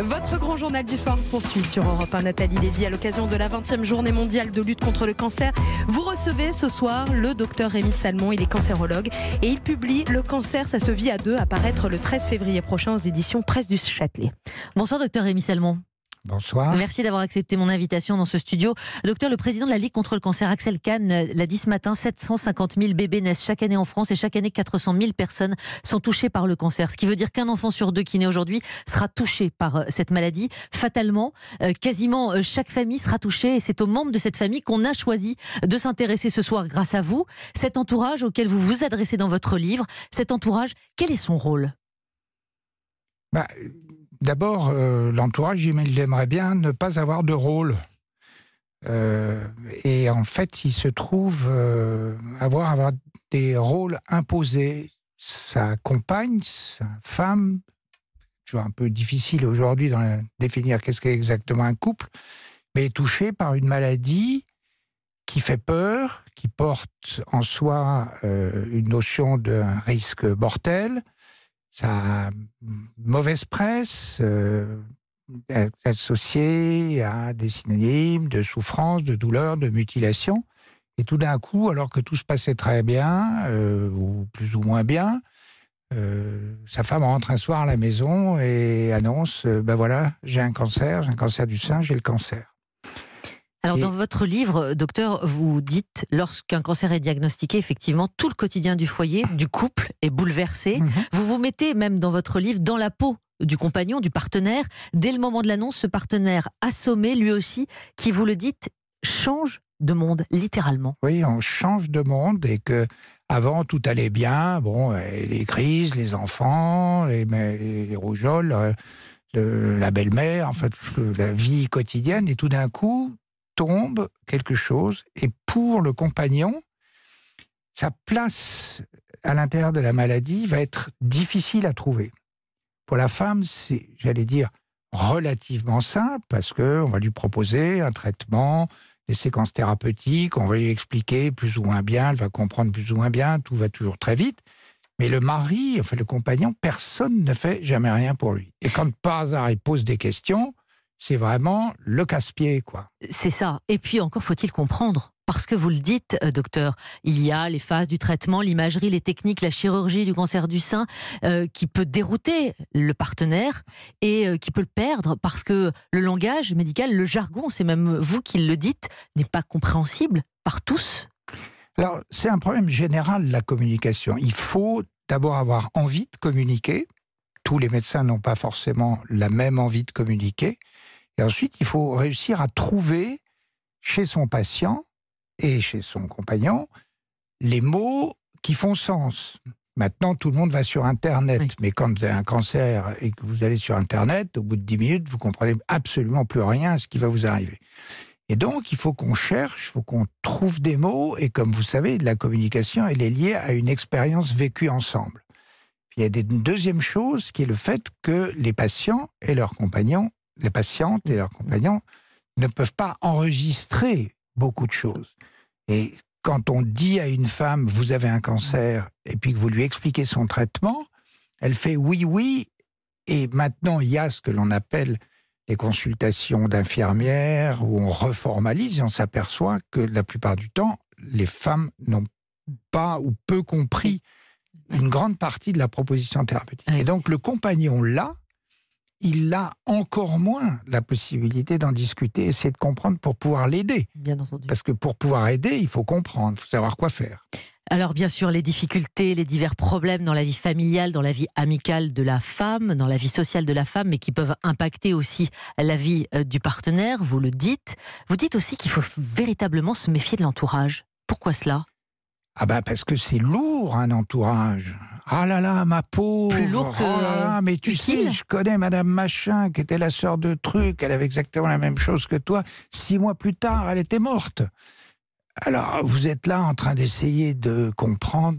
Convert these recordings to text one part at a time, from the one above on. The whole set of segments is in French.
Votre grand journal du soir se poursuit sur Europe 1. Nathalie Lévy, à l'occasion de la 20e journée mondiale de lutte contre le cancer, vous recevez ce soir le docteur Rémi Salmon. Il est cancérologue et il publie Le cancer, ça se vit à deux, apparaître le 13 février prochain aux éditions Presse du Châtelet. Bonsoir, docteur Rémi Salmon. Bonsoir. Merci d'avoir accepté mon invitation dans ce studio. Docteur, le président de la Ligue contre le cancer, Axel Kahn, euh, l'a dit ce matin, 750 000 bébés naissent chaque année en France et chaque année 400 000 personnes sont touchées par le cancer. Ce qui veut dire qu'un enfant sur deux qui naît aujourd'hui sera touché par euh, cette maladie. Fatalement, euh, quasiment chaque famille sera touchée et c'est aux membres de cette famille qu'on a choisi de s'intéresser ce soir grâce à vous. Cet entourage auquel vous vous adressez dans votre livre, cet entourage, quel est son rôle bah, D'abord, euh, l'entourage, il aimerait bien ne pas avoir de rôle. Euh, et en fait, il se trouve euh, avoir, des rôles imposés. Sa compagne, sa femme, tu vois, un peu difficile aujourd'hui de définir qu'est-ce qu'est exactement un couple, mais est touchée par une maladie qui fait peur, qui porte en soi une notion d'un risque mortel, sa mauvaise presse, euh, associée à des synonymes de souffrance, de douleur, de mutilation. Et tout d'un coup, alors que tout se passait très bien, euh, ou plus ou moins bien, euh, sa femme rentre un soir à la maison et annonce, euh, ben voilà, j'ai un cancer, j'ai un cancer du sein, j'ai le cancer. Alors, dans votre livre, euh, docteur, vous dites lorsqu'un cancer est diagnostiqué, effectivement, tout le quotidien du foyer, du couple, est bouleversé. Mhm. Vous vous mettez même dans votre livre dans la peau du compagnon, du partenaire. Dès le moment de l'annonce, ce partenaire assommé, lui aussi, qui, vous le dites, change de monde, littéralement. Oui, on change de monde et que avant tout allait bien. Bon, euh, les crises, les enfants, les, les rougeoles, euh, la belle-mère, en fait, la vie quotidienne. Et tout d'un coup, tombe quelque chose, et pour le compagnon, sa place à l'intérieur de la maladie va être difficile à trouver. Pour la femme, c'est, j'allais dire, relativement simple parce qu'on va lui proposer un traitement, des séquences thérapeutiques, on va lui expliquer plus ou moins bien, elle va comprendre plus ou moins bien, tout va toujours très vite. Mais le mari, enfin le compagnon, personne ne fait jamais rien pour lui. Et quand par hasard il pose des questions, c'est vraiment le casse-pied, quoi. C'est ça. Et puis encore faut-il comprendre. Parce que vous le dites, euh, docteur, il y a les phases du traitement, l'imagerie, les techniques, la chirurgie du cancer du sein euh, qui peut dérouter le partenaire et euh, qui peut le perdre parce que le langage médical, le jargon, c'est même vous qui le dites, n'est pas compréhensible par tous. Alors, c'est un problème général, la communication. Il faut d'abord avoir envie de communiquer. Tous les médecins n'ont pas forcément la même envie de communiquer. Et ensuite, il faut réussir à trouver chez son patient et chez son compagnon les mots qui font sens. Maintenant, tout le monde va sur Internet, mais quand vous avez un cancer et que vous allez sur Internet, au bout de 10 minutes, vous comprenez absolument plus rien à ce qui va vous arriver. Et donc, il faut qu'on cherche, il faut qu'on trouve des mots, et comme vous savez, la communication, elle est liée à une expérience vécue ensemble. il y a une deuxième chose qui est le fait que les patients et leurs compagnons les patientes et leurs mm. compagnons ne peuvent pas enregistrer beaucoup de choses. Et quand on dit à une femme, vous avez un cancer, mm. et puis que vous lui expliquez son traitement, elle fait oui, oui, et maintenant il y a ce que l'on appelle les consultations d'infirmières, où on reformalise et on s'aperçoit que la plupart du temps, les femmes n'ont mm. pas ou peu compris une grande partie de la proposition thérapeutique. Et donc le compagnon là il a encore moins la possibilité d'en discuter, essayer de comprendre pour pouvoir l'aider. Bien entendu. Parce que pour pouvoir aider, il faut comprendre, il faut savoir quoi faire. Alors bien sûr, les difficultés, les divers problèmes dans la vie familiale, dans la vie amicale de la femme, dans la vie sociale de la femme, mais qui peuvent impacter aussi la vie euh, du partenaire, vous le dites. Vous dites aussi qu'il faut véritablement se méfier de l'entourage. Pourquoi cela Ah ben parce que c'est lourd un entourage. Ah là là, ma pauvre. Plus oh là là, mais tu sais, je connais Madame Machin, qui était la sœur de Truc. Elle avait exactement la même chose que toi. Six mois plus tard, elle était morte. Alors, vous êtes là en train d'essayer de comprendre,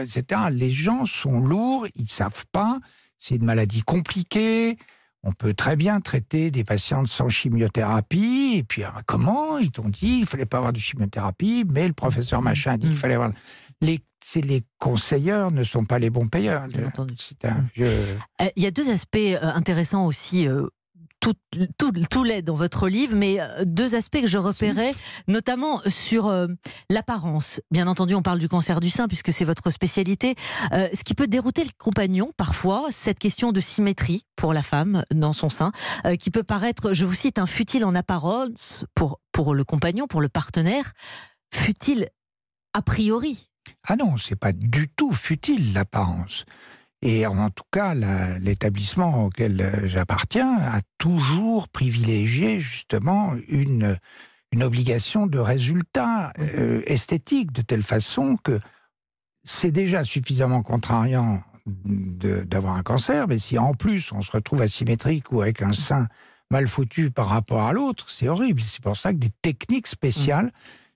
etc. Les gens sont lourds, ils ne savent pas. C'est une maladie compliquée. On peut très bien traiter des patientes sans chimiothérapie. Et puis, hein, comment Ils t'ont dit il fallait pas avoir de chimiothérapie, mais le professeur mmh, Machin a dit mmh. qu'il fallait avoir les, les conseilleurs ne sont pas les bons payeurs. Euh, il y a deux aspects euh, intéressants aussi. Euh, tout, tout, tout l'est dans votre livre, mais deux aspects que je repérais, notamment sur l'apparence. Bien entendu, on parle du cancer du sein, puisque c'est votre spécialité. ce qui peut dérouter le compagnon, parfois, cette question de symétrie pour la femme dans son sein, qui peut paraître, je vous cite, un futile en apparence pour, pour le compagnon, pour le partenaire, futile a priori ah non, c'est pas du tout futile l'apparence. Et en tout cas, l'établissement auquel euh, j'appartiens a toujours privilégié justement une, obligation de résultat euh, esthétique, de telle façon que c'est déjà suffisamment contrariant d'avoir un cancer, mais si en plus on se retrouve asymétrique ou avec un sein mal foutu par rapport à l'autre, c'est horrible. C'est pour ça que des techniques spéciales mmh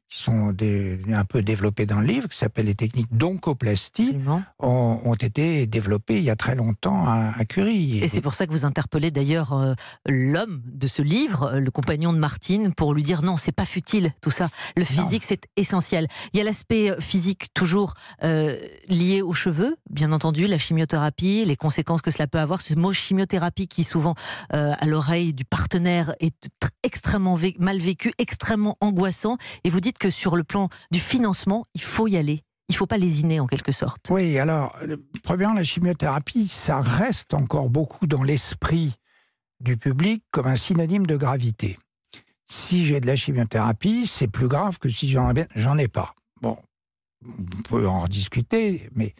qui sont des, un peu développés dans le livre, qui s'appellent les techniques d'oncoplastie, ont, ont, été développées il y a très longtemps à, Curie. Et, c'est pour ça que vous interpellez d'ailleurs euh, l'homme de ce livre, euh, le compagnon de Martine, pour lui dire non, c'est pas futile tout ça. Le physique, c'est essentiel. Il y a l'aspect euh, physique toujours lié aux cheveux, bien entendu, la chimiothérapie, les conséquences que cela peut avoir. Ce mot chimiothérapie qui souvent à l'oreille du partenaire est extrêmement mal vécu, extrêmement angoissant. Et vous dites que sur le plan du financement, il faut y aller. Il ne faut pas lésiner en quelque sorte. Oui, alors, euh, premièrement, la chimiothérapie, ça reste encore beaucoup dans l'esprit du public comme un synonyme de gravité. Si j'ai de la chimiothérapie, c'est plus grave que si j'en ai, pas. Bon, on peut en discuter, mais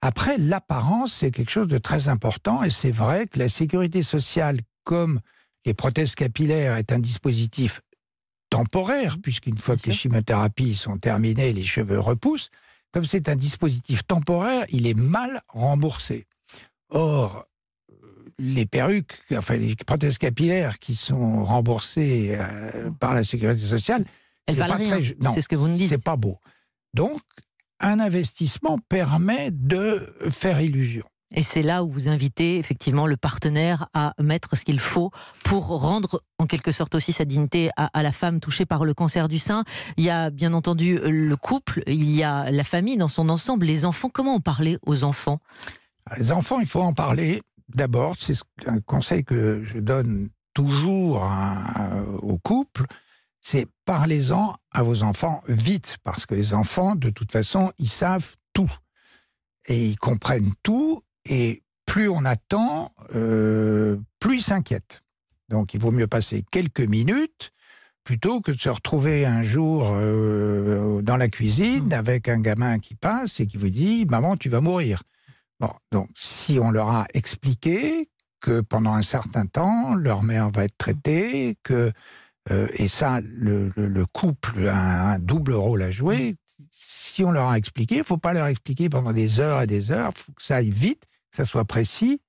après, l'apparence, c'est quelque chose de très important, et c'est vrai que la sécurité sociale, comme les prothèses capillaires, est un dispositif temporaire, puisqu'une fois que les chimiothérapies sont terminées, les cheveux repoussent, comme c'est un dispositif temporaire, il est mal remboursé. Or, euh, les perruques, enfin les prothèses capillaires qui sont remboursées euh, par la sécurité sociale, c'est pas c'est ce que vous me dites. C'est pas beau. Donc, un investissement permet de faire illusion. Et c'est là où vous invitez effectivement le partenaire à mettre ce qu'il faut pour rendre en quelque sorte aussi sa dignité à, la femme touchée par le cancer du sein. Il y a bien entendu le couple, il y a la famille dans son ensemble, les enfants. Comment en parler aux enfants Les enfants, il faut en parler d'abord. C'est un conseil que je donne toujours au couple, C'est parlez-en à vos enfants vite, parce que les enfants, de toute façon, ils savent tout. Et ils comprennent tout, et plus on attend, euh, plus ils s'inquiète. Donc il vaut mieux passer quelques minutes plutôt que de se retrouver un jour euh, dans la cuisine hmm. avec un gamin qui passe et qui vous dit Maman, tu vas mourir. Bon, donc si on leur a expliqué que pendant un certain temps, leur mère va être traitée, que. Euh, et ça, le, couple a un, un, double rôle à jouer. Si on leur a expliqué, il ne faut pas leur expliquer pendant des heures et des heures, il faut que ça aille vite ça soit précis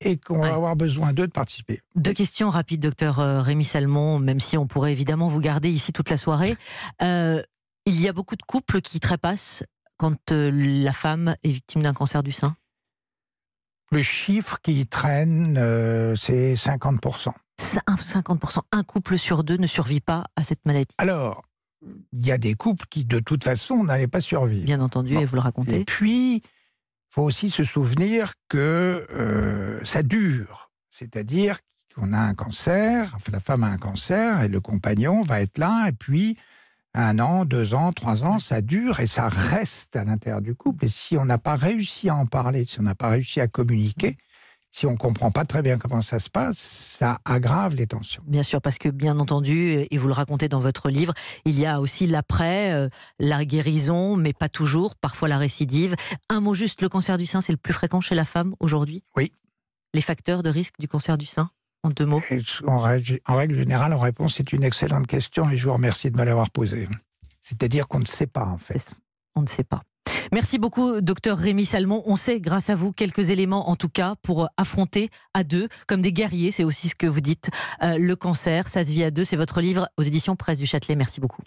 et qu'on va avoir besoin d'eux de participer. Deux questions rapides, docteur euh, Rémi Salmon, même si on pourrait évidemment vous garder ici toute la soirée. Euh, il y a beaucoup de couples qui trépassent quand euh, la femme est victime d'un cancer du sein Le chiffre qui traîne, c'est 50%. 50%, un couple sur deux ne survit pas à cette maladie. Alors, il y a des couples qui, de toute façon, n'allaient pas survivre. Bien entendu, et vous le racontez. Et puis, faut aussi se souvenir que euh, ça dure. C'est-à-dire qu'on a un cancer, la femme a un cancer et le compagnon va être là, et puis un an, deux ans, trois ans, ça dure et ça reste à l'intérieur du couple. Et si on n'a pas réussi à en parler, si on n'a pas réussi à communiquer, si on ne comprend pas très bien comment ça se passe, ça aggrave les tensions. Bien sûr, parce que bien entendu, euh, et vous le racontez dans votre livre, il y a aussi l'après, euh, la guérison, mais pas toujours, parfois la récidive. Un mot juste, le cancer du sein, c'est le plus fréquent chez la femme aujourd'hui Oui. Les facteurs de risque du cancer du sein en deux mots en règle, en règle générale, en réponse, c'est une excellente question et je vous remercie de me l'avoir posée. C'est-à-dire qu'on ne sait pas en fait. On ne sait pas. Merci beaucoup, docteur Rémi Salmon. On sait, grâce à vous, quelques éléments en tout cas pour euh, affronter à deux, comme des guerriers, c'est aussi ce que vous dites, euh, le cancer. Ça se vit à deux, c'est votre livre aux éditions Presse du Châtelet. Merci beaucoup.